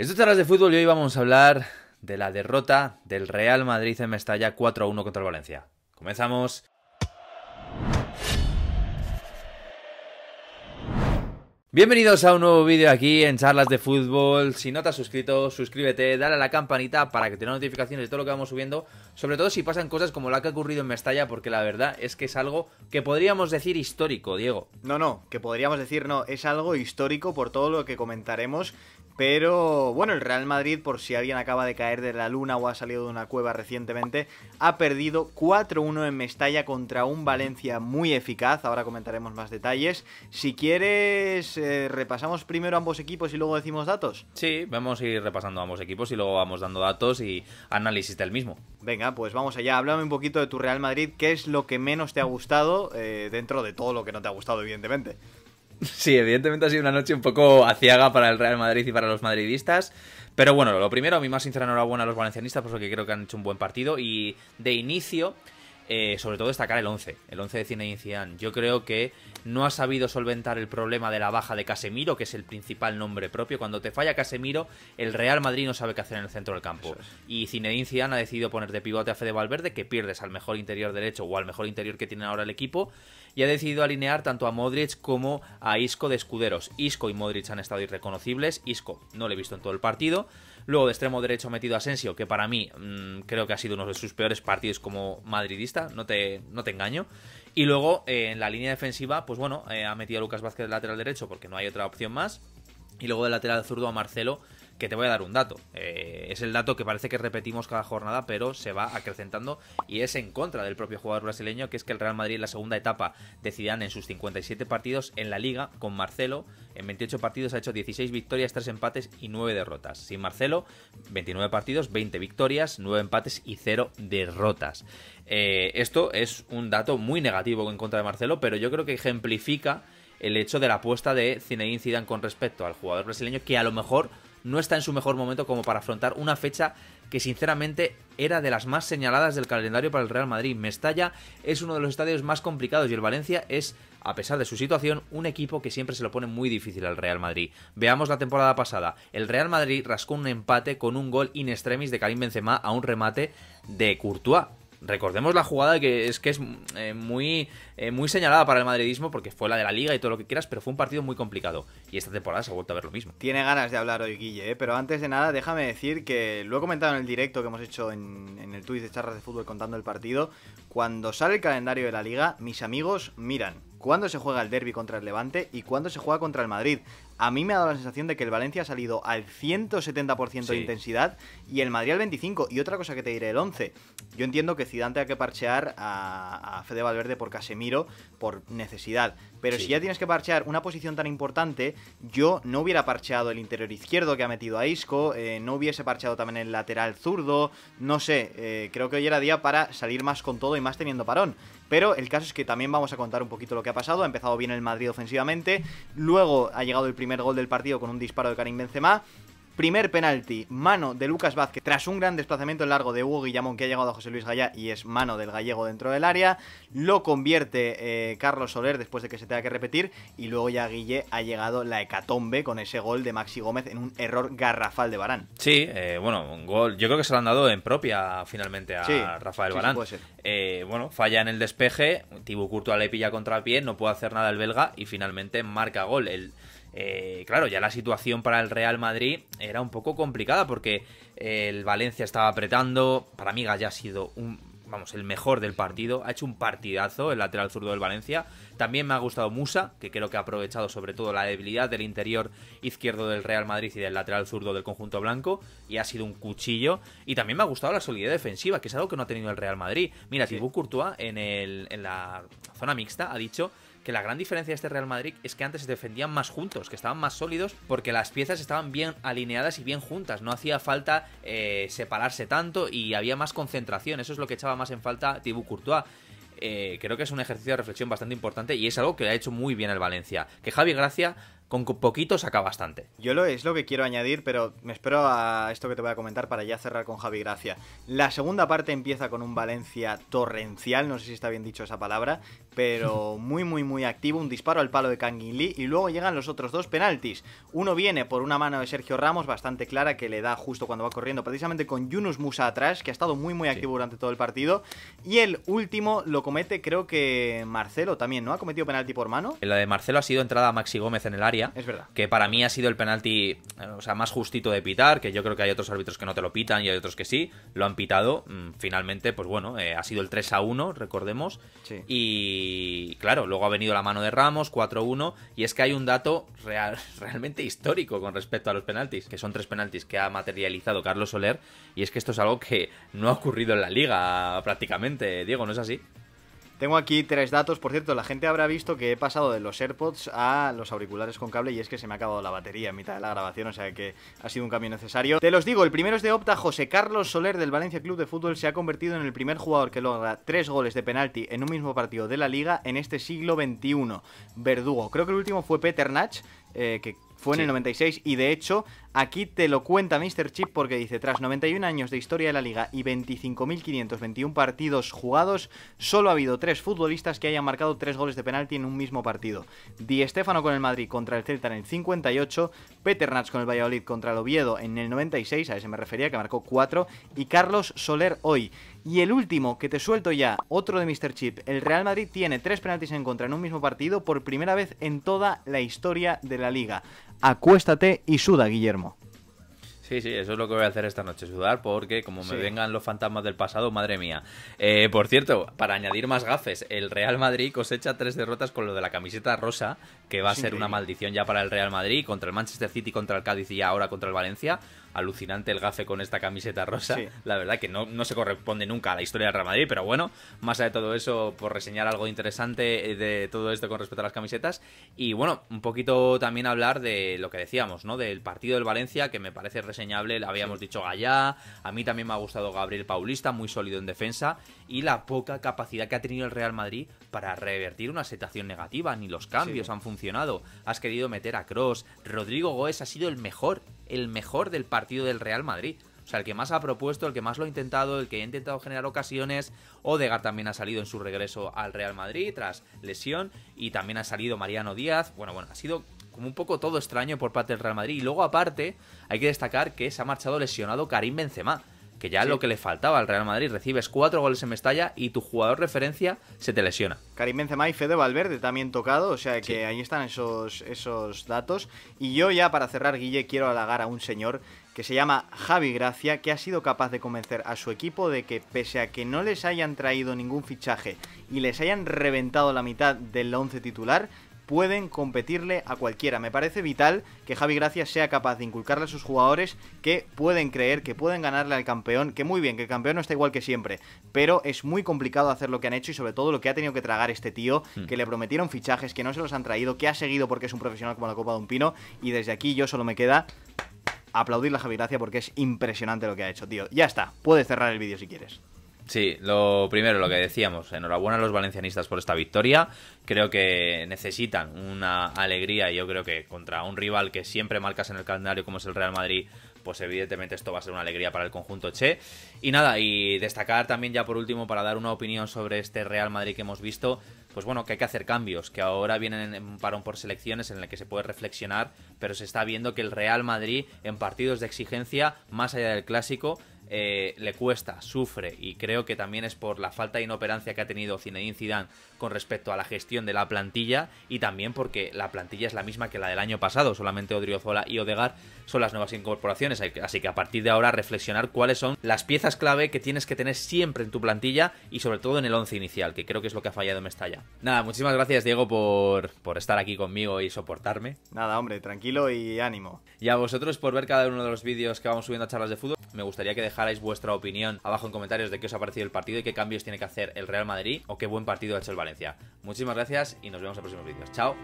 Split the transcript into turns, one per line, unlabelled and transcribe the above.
Esto Charlas de Fútbol y hoy vamos a hablar de la derrota del Real Madrid en Mestalla 4-1 contra el Valencia. Comenzamos. Bienvenidos a un nuevo vídeo aquí en Charlas de Fútbol. Si no te has suscrito, suscríbete, dale a la campanita para que te den notificaciones de todo lo que vamos subiendo. Sobre todo si pasan
cosas como la que ha ocurrido en Mestalla, porque la verdad es que es algo que podríamos decir histórico, Diego. No, no, que podríamos decir no, es algo histórico por todo lo que comentaremos pero bueno, el Real Madrid, por si alguien acaba de caer de la luna o ha salido de una cueva recientemente, ha perdido 4-1 en Mestalla contra un Valencia muy eficaz. Ahora comentaremos más detalles. Si quieres, eh, repasamos primero ambos equipos y luego decimos datos. Sí,
vamos a ir repasando ambos equipos y luego vamos dando datos y análisis del mismo.
Venga, pues vamos allá. Háblame un poquito de tu Real Madrid. ¿Qué es lo que menos te ha gustado eh, dentro de todo lo que no te ha gustado, evidentemente?
Sí, evidentemente ha sido una noche un poco aciaga para el Real Madrid y para los madridistas. Pero bueno, lo primero, a mi más sincera enhorabuena a los valencianistas, porque creo que han hecho un buen partido. Y de inicio, eh, sobre todo destacar el 11, el 11 de Zinedine Yo creo que no ha sabido solventar el problema de la baja de Casemiro, que es el principal nombre propio. Cuando te falla Casemiro, el Real Madrid no sabe qué hacer en el centro del campo. Y Zinedine ha decidido poner de pivote a Fede Valverde, que pierdes al mejor interior derecho o al mejor interior que tiene ahora el equipo, y ha decidido alinear tanto a Modric como a Isco de escuderos. Isco y Modric han estado irreconocibles, Isco no le he visto en todo el partido, Luego de extremo derecho ha metido a Asensio, que para mí mm, creo que ha sido uno de sus peores partidos como madridista, no te, no te engaño. Y luego eh, en la línea defensiva, pues bueno, eh, ha metido a Lucas Vázquez de lateral derecho porque no hay otra opción más. Y luego de lateral zurdo a Marcelo, que te voy a dar un dato. Eh, es el dato que parece que repetimos cada jornada, pero se va acrecentando y es en contra del propio jugador brasileño, que es que el Real Madrid en la segunda etapa de en sus 57 partidos en la Liga con Marcelo, en 28 partidos ha hecho 16 victorias, 3 empates y 9 derrotas. Sin Marcelo, 29 partidos, 20 victorias, 9 empates y 0 derrotas. Eh, esto es un dato muy negativo en contra de Marcelo, pero yo creo que ejemplifica el hecho de la apuesta de Zinedine Zidane con respecto al jugador brasileño que a lo mejor no está en su mejor momento como para afrontar una fecha que sinceramente era de las más señaladas del calendario para el Real Madrid. Mestalla es uno de los estadios más complicados y el Valencia es, a pesar de su situación, un equipo que siempre se lo pone muy difícil al Real Madrid. Veamos la temporada pasada. El Real Madrid rascó un empate con un gol in extremis de Karim Benzema a un remate de Courtois recordemos la jugada que es que es eh, muy, eh, muy señalada para el madridismo porque fue la de la liga y todo lo que quieras, pero fue un partido muy complicado y esta temporada se ha vuelto a ver lo mismo.
Tiene ganas de hablar hoy Guille, ¿eh? pero antes de nada déjame decir que lo he comentado en el directo que hemos hecho en, el tuit de charlas de Fútbol contando el partido, cuando sale el calendario de la liga, mis amigos miran cuándo se juega el derby contra el Levante y cuándo se juega contra el Madrid a mí me ha dado la sensación de que el Valencia ha salido al 170% de intensidad y el Madrid al 25%. Y otra cosa que te diré, el 11%. Yo entiendo que Zidane ha que parchear a, Fede Valverde por Casemiro, por necesidad. Pero si ya tienes que parchear una posición tan importante, yo no hubiera parcheado el interior izquierdo que ha metido a Isco, eh, no hubiese parcheado también el lateral zurdo, no sé, eh, creo que hoy era día para salir más con todo y más teniendo parón. Pero el caso es que también vamos a contar un poquito lo que ha pasado, ha empezado bien el Madrid ofensivamente, luego ha llegado el primer primer gol del partido con un disparo de Karim Benzema. Primer penalti, mano de Lucas Vázquez tras un gran desplazamiento largo de Hugo Guillamón que ha llegado a José Luis Gallá y es mano del gallego dentro del área. Lo convierte eh, Carlos Soler después de que se tenga que repetir y luego ya Guille ha llegado la hecatombe con ese gol de Maxi Gómez en un error garrafal de Barán.
Sí, eh, bueno, un gol. Yo creo que se lo han dado en propia finalmente a Rafael Barán. Eh, bueno, falla en el despeje, Tibu Curto le pilla contra pie, no puede hacer nada el belga y finalmente marca gol. El eh, claro, ya la situación para el Real Madrid era un poco complicada porque el Valencia estaba apretando, para mí ya ha sido un, vamos, el mejor del partido. Ha hecho un partidazo el lateral zurdo del Valencia. También me ha gustado Musa, que creo que ha aprovechado sobre todo la debilidad del interior izquierdo del Real Madrid y del lateral zurdo del conjunto blanco. Y ha sido un cuchillo. Y también me ha gustado la solidez defensiva, que es algo que no ha tenido el Real Madrid. Mira, sí. Thibaut en, en la zona mixta ha dicho que la gran diferencia de este Real Madrid es que antes se defendían más juntos, que estaban más sólidos, porque las piezas estaban bien alineadas y bien juntas. No hacía falta eh, separarse tanto y había más concentración. Eso es lo que echaba más en falta Thibaut Courtois. Eh, creo que es un ejercicio de reflexión bastante importante y es algo que ha hecho muy bien el Valencia. Que Javi Gracia con poquito saca bastante.
Yo lo es lo que quiero añadir, pero me espero a esto que te voy a comentar para ya cerrar con Javi Gracia. La segunda parte empieza con un Valencia torrencial, no sé si está bien dicho esa palabra, pero muy, muy, muy activo, un disparo al palo de Kangin Lee y luego llegan los otros dos penaltis. Uno viene por una mano de Sergio Ramos, bastante clara, que le da justo cuando va corriendo, precisamente con Yunus Musa atrás, que ha estado muy, muy activo durante todo el partido. Y el último lo comete, creo que Marcelo también, ¿no? Ha cometido penalti por mano.
La de Marcelo ha sido entrada a Maxi Gómez en el área es verdad. Que para mí ha sido el penalti, eh, o sea, más justito de pitar, que yo creo que hay otros árbitros que no te lo pitan y hay otros que sí, lo han pitado. Mm, finalmente, pues bueno, eh, ha sido el 3 a 1, recordemos. Y claro, luego ha venido la mano de Ramos, 4 a 1, y es que hay un dato real, realmente histórico con respecto a los penaltis, que son tres penaltis que ha materializado Carlos Soler, y es que esto es algo que no ha ocurrido en la liga prácticamente,
Diego, ¿no es así? Tengo aquí tres datos. Por cierto, la gente habrá visto que he pasado de los AirPods a los auriculares con cable y es que se me ha acabado la batería en mitad de la grabación, o sea que ha sido un cambio necesario. Te los digo, el primero es de Opta. José Carlos Soler del Valencia Club de Fútbol se ha convertido en el primer jugador que logra tres goles de penalti en un mismo partido de la liga en este siglo XXI. Verdugo. Creo que el último fue Peter Natch, eh, que fue en el 96 y de hecho Aquí te lo cuenta Mr. Chip porque dice, tras 91 años de historia de la liga y 25.521 partidos jugados, solo ha habido tres futbolistas que hayan marcado tres goles de penalti en un mismo partido. Di Stéfano con el Madrid contra el Celta en el 58, Peter Nats con el Valladolid contra el Oviedo en el 96, a ese me refería, que marcó 4, y Carlos Soler hoy. Y el último, que te suelto ya, otro de Mr. Chip, el Real Madrid tiene tres penaltis en contra en un mismo partido por primera vez en toda la historia de la liga acuéstate y suda, Guillermo.
Sí, sí, eso es lo que voy a hacer esta noche, sudar, porque como me vengan los fantasmas del pasado, madre mía. Eh, por cierto, para añadir más gafes, el Real Madrid cosecha tres derrotas con lo de la camiseta rosa, que va a ser una maldición ya para el Real Madrid, contra el Manchester City, contra el Cádiz y ahora contra el Valencia alucinante el gafe con esta camiseta rosa. La verdad que no, se corresponde nunca a la historia del Real Madrid, pero bueno, más allá de todo eso, por reseñar algo interesante eh, de todo esto con respecto a las camisetas. Y bueno, un poquito también hablar de lo que decíamos, ¿no? Del partido del Valencia, que me parece reseñable, le habíamos dicho Gallá, a mí también me ha gustado Gabriel Paulista, muy sólido en defensa, y la poca capacidad que ha tenido el Real Madrid para revertir una situación negativa, ni los cambios han funcionado. Has querido meter a Cross, Rodrigo Goes ha sido el mejor el mejor del partido del Real Madrid. O sea, el que más ha propuesto, el que más lo ha intentado, el que ha intentado generar ocasiones. Odegaard también ha salido en su regreso al Real Madrid tras lesión. Y también ha salido Mariano Díaz. Bueno, bueno, ha sido como un poco todo extraño por parte del Real Madrid. Y luego, aparte, hay que destacar que se ha marchado lesionado Karim Benzema que ya lo que le faltaba al Real Madrid. Recibes cuatro goles en Mestalla y tu jugador referencia se te lesiona.
Karim Benzema y Fede Valverde también tocado, o sea que ahí están esos, esos datos. Y yo ya para cerrar, Guille, quiero halagar a un señor que se llama Javi Gracia, que ha sido capaz de convencer a su equipo de que pese a que no les hayan traído ningún fichaje y les hayan reventado la mitad del once titular, pueden competirle a cualquiera. Me parece vital que Javi Gracia sea capaz de inculcarle a sus jugadores que pueden creer, que pueden ganarle al campeón, que muy bien, que el campeón no está igual que siempre, pero es muy complicado hacer lo que han hecho y sobre todo lo que ha tenido que tragar este tío, hmm. que le prometieron fichajes, que no se los han traído, que ha seguido porque es un profesional como la Copa de un Pino y desde aquí yo solo me queda aplaudirle a Javi Gracia porque es impresionante lo que ha hecho, tío. Ya está, puedes cerrar el vídeo si quieres.
Sí, lo primero, lo que decíamos, enhorabuena a los valencianistas por esta victoria. Creo que necesitan una alegría y yo creo que contra un rival que siempre marcas en el calendario como es el Real Madrid, pues evidentemente esto va a ser una alegría para el conjunto Che. Y nada, y destacar también ya por último para dar una opinión sobre este Real Madrid que hemos visto, pues bueno, que hay que hacer cambios, que ahora vienen en un parón por selecciones en el que se puede reflexionar, pero se está viendo que el Real Madrid en partidos de exigencia, más allá del clásico, eh, le cuesta, sufre y creo que también es por la falta de inoperancia que ha tenido Zinedine Zidane con respecto a la gestión de la plantilla y también porque la plantilla es la misma que la del año pasado, solamente Odriozola y Odegar son las nuevas incorporaciones, así que a partir de ahora reflexionar cuáles son las piezas clave que tienes que tener siempre en tu plantilla y sobre
todo en el 11 inicial, que creo que
es lo que ha fallado en Mestalla. Nada, muchísimas gracias Diego por, por estar aquí conmigo y soportarme.
Nada, hombre, tranquilo y ánimo.
Y a vosotros por ver cada uno de los vídeos que vamos subiendo a charlas de fútbol. Me gustaría que dejáis dejarais vuestra opinión abajo en comentarios de qué os ha parecido el partido y qué cambios tiene que hacer el Real Madrid o qué buen partido ha hecho el Valencia. Muchísimas gracias y nos vemos en próximos vídeos. Chao.